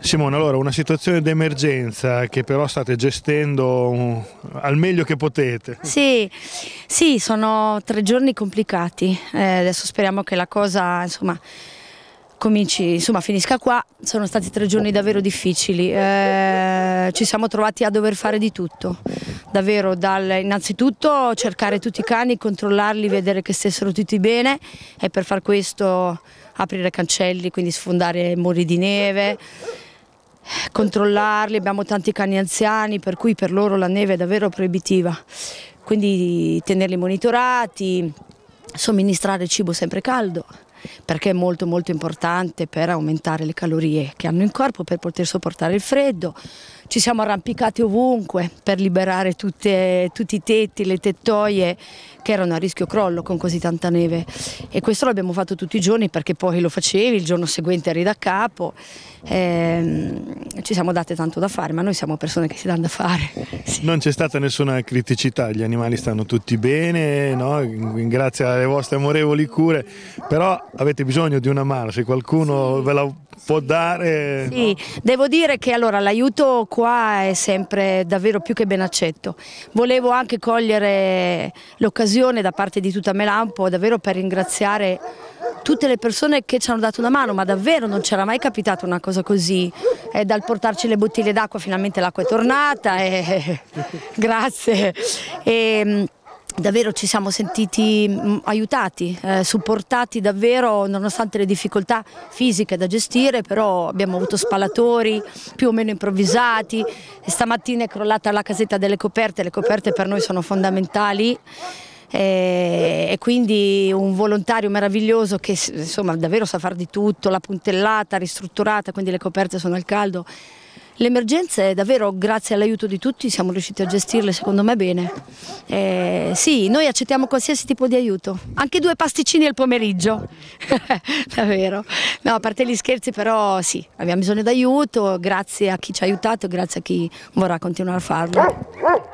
Simone, allora una situazione d'emergenza che però state gestendo eh, al meglio che potete. Sì, sì sono tre giorni complicati, eh, adesso speriamo che la cosa insomma, cominci, insomma, finisca qua, sono stati tre giorni davvero difficili, eh, ci siamo trovati a dover fare di tutto davvero dal, innanzitutto cercare tutti i cani, controllarli, vedere che stessero tutti bene e per far questo aprire cancelli, quindi sfondare muri di neve, controllarli, abbiamo tanti cani anziani per cui per loro la neve è davvero proibitiva, quindi tenerli monitorati, somministrare cibo sempre caldo perché è molto molto importante per aumentare le calorie che hanno in corpo per poter sopportare il freddo. Ci siamo arrampicati ovunque per liberare tutte, tutti i tetti, le tettoie che erano a rischio crollo con così tanta neve e questo l'abbiamo fatto tutti i giorni perché poi lo facevi, il giorno seguente eri da capo, ehm, ci siamo date tanto da fare ma noi siamo persone che si danno da fare. Sì. Non c'è stata nessuna criticità, gli animali stanno tutti bene, no? grazie alle vostre amorevoli cure, però avete bisogno di una mano, se qualcuno sì, ve la può dare. Sì, no? devo dire che allora l'aiuto qua è sempre davvero più che ben accetto. Volevo anche cogliere l'occasione da parte di tutta Melampo davvero per ringraziare tutte le persone che ci hanno dato una mano, ma davvero non c'era mai capitata una cosa così, eh, dal portarci le bottiglie d'acqua finalmente l'acqua è tornata, eh, grazie. E, ehm, davvero ci siamo sentiti mm, aiutati, eh, supportati davvero nonostante le difficoltà fisiche da gestire, però abbiamo avuto spalatori più o meno improvvisati, stamattina è crollata la casetta delle coperte, le coperte per noi sono fondamentali eh, e quindi un volontario meraviglioso che insomma davvero sa fare di tutto, la puntellata, ristrutturata, quindi le coperte sono al caldo L'emergenza è davvero grazie all'aiuto di tutti siamo riusciti a gestirle secondo me bene. Eh, sì, noi accettiamo qualsiasi tipo di aiuto, anche due pasticcini al pomeriggio, davvero. No, a parte gli scherzi però sì, abbiamo bisogno d'aiuto, grazie a chi ci ha aiutato, grazie a chi vorrà continuare a farlo.